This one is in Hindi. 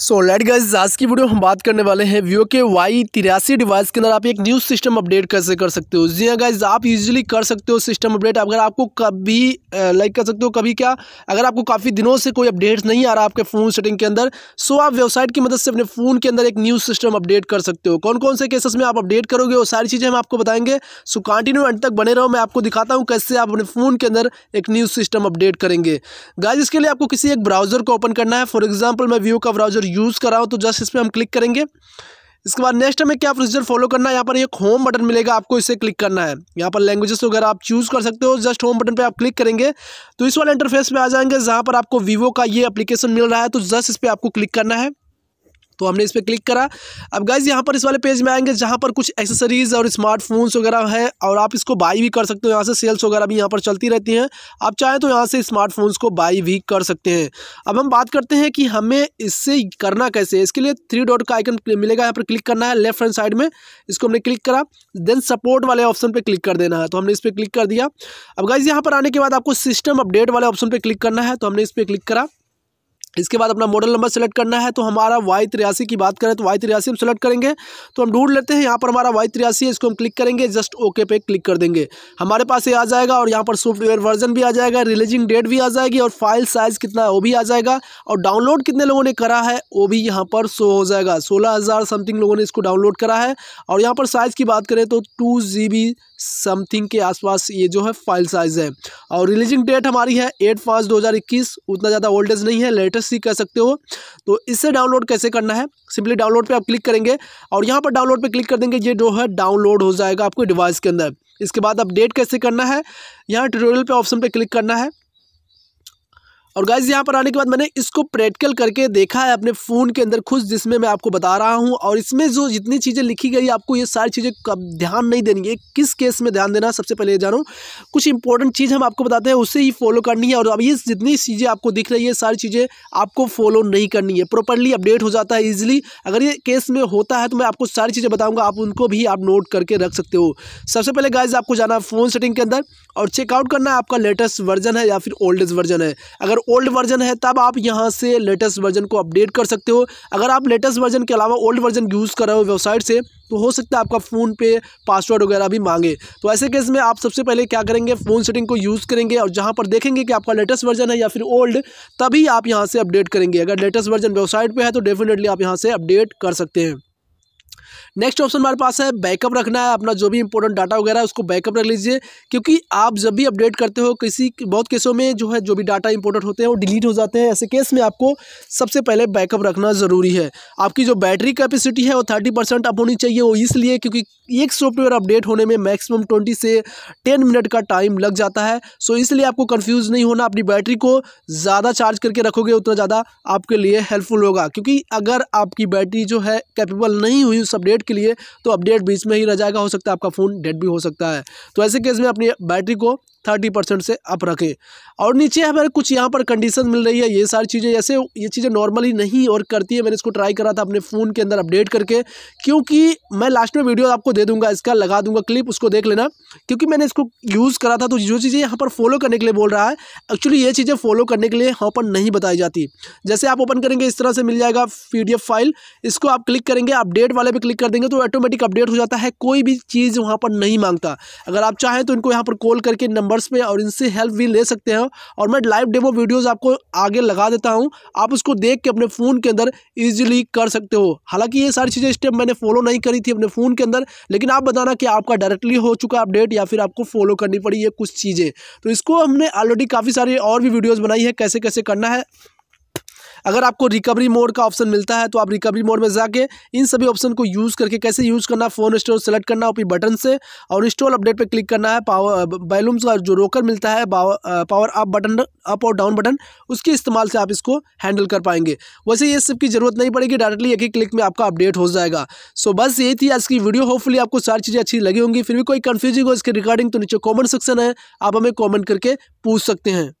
सो लेट गाइज आज की वीडियो हम बात करने वाले हैं वीओ के वाई तिरासी डिवाइस के अंदर आप एक न्यूज़ सिस्टम अपडेट कैसे कर सकते हो जी हाँ गाइज आप यूजली कर सकते हो सिस्टम अपडेट अगर आपको कभी लाइक कर सकते हो कभी क्या अगर आपको काफ़ी दिनों से कोई अपडेट्स नहीं आ रहा आपके फ़ोन सेटिंग के अंदर सो आप वेबसाइट की मदद से अपने फ़ोन के अंदर एक न्यूज़ सिस्टम अपडेट कर सकते हो कौन कौन से केसेस में आप अपडेट करोगे वो सारी चीज़ें हम आपको बताएंगे सो कंटिन्यू एंड तक बने रहो मैं आपको दिखाता हूँ कैसे आप अपने फ़ोन के अंदर एक न्यूज़ सिस्टम अपडेट करेंगे गाइज इसके लिए आपको किसी एक ब्राउज़र को ओपन करना है फॉर एग्जाम्पल मैं वीओ का ब्राउज़र यूज़ कर रहा हूँ तो जस्ट इस पर हम क्लिक करेंगे इसके बाद नेक्स्ट हमें क्या प्रोसीजर फॉलो करना है यहाँ पर एक होम बटन मिलेगा आपको इसे क्लिक करना है यहाँ पर लैंग्वेजेस वगैरह आप चूज़ कर सकते हो जस्ट होम बटन पे आप क्लिक करेंगे तो इस वाले इंटरफेस में आ जाएंगे जहाँ पर आपको वीवो का ये एप्लीकेशन मिल रहा है तो जस्ट इस पर आपको क्लिक करना है तो हमने इस पर क्लिक करा अब गाइज यहाँ पर इस वाले पेज में आएंगे जहाँ पर कुछ एक्सेसरीज़ और स्मार्टफोन्स वगैरह है और आप इसको बाई भी कर सकते हो यहाँ से सेल्स वगैरह भी यहाँ पर चलती रहती हैं आप चाहें तो यहाँ से स्मार्टफोन्स को बाई भी कर सकते हैं अब हम बात करते हैं कि हमें इससे करना कैसे है इसके लिए थ्री डॉट का आइकन मिलेगा यहाँ पर क्लिक करना है लेफ्ट हैंड साइड में इसको हमने क्लिक करा देन सपोर्ट वाले ऑप्शन पर क्लिक कर देना है तो हमने इस पर क्लिक कर दिया अब गाइज यहाँ पर आने के बाद आपको सिस्टम अपडेट वाले ऑप्शन पर क्लिक करना है तो हमने इस पर क्लिक करा इसके बाद अपना मॉडल नंबर सेलेक्ट करना है तो हमारा वाई तिरासी की बात करें तो वाई तिरासी हम सेलेक्ट करेंगे तो हम ढूंढ लेते हैं यहाँ पर हमारा वाई तिरासी है इसको हम क्लिक करेंगे जस्ट ओके पे क्लिक कर देंगे हमारे पास ये आ जाएगा और यहाँ पर सॉफ्टवेयर वर्जन भी आ जाएगा रिलीजिंग डेट भी आ जाएगी और फाइल साइज़ कितना है वो भी आ जाएगा और डाउनलोड कितने लोगों ने करा है वो भी यहाँ पर शो हो जाएगा सोलह समथिंग लोगों ने इसको डाउनलोड करा है और यहाँ पर साइज़ की बात करें तो टू समथिंग के आसपास ये जो है फाइल साइज़ है और रिलीजिंग डेट हमारी है एट पाँच दो उतना ज़्यादा ओल्डेज नहीं है लेटेस्ट सी कह सकते हो तो इसे डाउनलोड कैसे करना है सिंपली डाउनलोड पे आप क्लिक करेंगे और यहाँ पर डाउनलोड पे क्लिक कर देंगे ये जो है डाउनलोड हो जाएगा आपको डिवाइस के अंदर इसके बाद अपडेट कैसे करना है यहाँ ट्यूटोरियल पे ऑप्शन पे क्लिक करना है और गाइज यहाँ पर आने के बाद मैंने इसको प्रैक्टिकल करके देखा है अपने फ़ोन के अंदर खुद जिसमें मैं आपको बता रहा हूँ और इसमें जो जितनी चीज़ें लिखी गई आपको ये सारी चीज़ें कब ध्यान नहीं देनी है किस केस में ध्यान देना सबसे पहले हूँ कुछ इंपॉर्टेंट चीज़ हम आपको बताते हैं उसे ही फॉलो करनी है और अब ये जितनी चीज़ें आपको दिख रही है सारी चीज़ें आपको फॉलो नहीं करनी है प्रॉपरली अपडेट हो जाता है ईजिली अगर ये केस में होता है तो मैं आपको सारी चीज़ें बताऊँगा आप उनको भी आप नोट करके रख सकते हो सबसे पहले गाइज आपको जाना है फ़ोन सेटिंग के अंदर और चेकआउट करना है आपका लेटेस्ट वर्जन है या फिर ओल्डेस्ट वर्जन है अगर ओल्ड वर्जन है तब आप यहाँ से लेटेस्ट वर्जन को अपडेट कर सकते हो अगर आप लेटेस्ट वर्जन के अलावा ओल्ड वर्जन यूज़ कर रहे हो वेबसाइट से तो हो सकता है आपका फ़ोन पे पासवर्ड वगैरह भी मांगे तो ऐसे केस में आप सबसे पहले क्या करेंगे फ़ोन सेटिंग को यूज़ करेंगे और जहाँ पर देखेंगे कि आपका लेटेस्ट वर्जन है या फिर ओल्ड तभी आप यहाँ से अपडेट करेंगे अगर लेटेस्ट वर्जन वेबसाइट पर है तो डेफिनेटली आप यहाँ से अपडेट कर सकते हैं नेक्स्ट ऑप्शन हमारे पास है बैकअप रखना है अपना जो भी इंपॉर्टेंट डाटा वगैरह उसको बैकअप रख लीजिए क्योंकि आप जब भी अपडेट करते हो किसी बहुत केसों में जो है जो भी डाटा इंपॉर्टेंट होते हैं वो डिलीट हो जाते हैं ऐसे केस में आपको सबसे पहले बैकअप रखना ज़रूरी है आपकी जो बैटरी कैपेसिटी है वो थर्टी परसेंट अप होनी चाहिए वो इसलिए क्योंकि एक सॉफ्टवेयर अपडेट होने में मैक्सिमम ट्वेंटी से टेन मिनट का टाइम लग जाता है सो इसलिए आपको कन्फ्यूज़ नहीं होना अपनी बैटरी को ज़्यादा चार्ज करके रखोगे उतना ज़्यादा आपके लिए हेल्पफुल होगा क्योंकि अगर आपकी बैटरी जो है कैपेबल नहीं हुई उस अपडेट अपडेट के लिए तो अपडेट बीच में ही रह जाएगा हो सकता है आपका फ़ोन डेड भी हो सकता है तो ऐसे केस में अपनी बैटरी को थर्टी परसेंट से अप रखें और नीचे हमारे कुछ यहाँ पर कंडीशन मिल रही है ये सारी चीज़ें ऐसे ये चीज़ें नॉर्मली नहीं और करती है मैंने इसको ट्राई करा था अपने फ़ोन के अंदर अपडेट करके क्योंकि मैं लास्ट में वीडियो आपको दे दूंगा इसका लगा दूंगा क्लिप उसको देख लेना क्योंकि मैंने इसको यूज़ करा था तो जो चीज़ें यहाँ पर फॉलो करने के लिए बोल रहा है एक्चुअली ये चीज़ें फॉलो करने के लिए यहाँ पर नहीं बताई जाती जैसे आप ओपन करेंगे इस तरह से मिल जाएगा पी फाइल इसको आप क्लिक करेंगे अपडेट वाले पर क्लिक कर देंगे तो ऑटोमेटिक अपडेट हो जाता है कोई भी चीज़ वहाँ पर नहीं मांगता अगर आप चाहें तो इनको यहाँ पर कॉल करके नंबर नंबर्स पे और इनसे हेल्प भी ले सकते हैं और मैं लाइव डेमो वीडियोस आपको आगे लगा देता हूं आप उसको देख के अपने फ़ोन के अंदर इजीली कर सकते हो हालांकि ये सारी चीज़ें स्टेप मैंने फॉलो नहीं करी थी अपने फ़ोन के अंदर लेकिन आप बताना कि आपका डायरेक्टली हो चुका अपडेट या फिर आपको फॉलो करनी पड़ी ये कुछ चीज़ें तो इसको हमने ऑलरेडी काफ़ी सारी और भी वीडियोज़ बनाई है कैसे कैसे करना है अगर आपको रिकवरी मोड का ऑप्शन मिलता है तो आप रिकवरी मोड में जाके इन सभी ऑप्शन को यूज़ करके कैसे यूज़ करना फ़ोन स्टोर सेलेक्ट करना अपनी बटन से और इंस्टॉल अपडेट पर क्लिक करना है पावर बैलूम्स का जो रोकर मिलता है पावर अप बटन अप और डाउन बटन उसके इस्तेमाल से आप इसको हैंडल कर पाएंगे वैसे ये सब की ज़रूरत नहीं पड़ेगी डायरेक्टली एक ही क्लिक में आपका अपडेट हो जाएगा सो बस यही थी आज की वीडियो होपफुली आपको सारी चीज़ें अच्छी लगी होंगी फिर भी कोई कन्फ्यूजिंग हो इसके रिगार्डिंग तो नीचे कॉमेंट सेक्शन है आप हमें कॉमेंट करके पूछ सकते हैं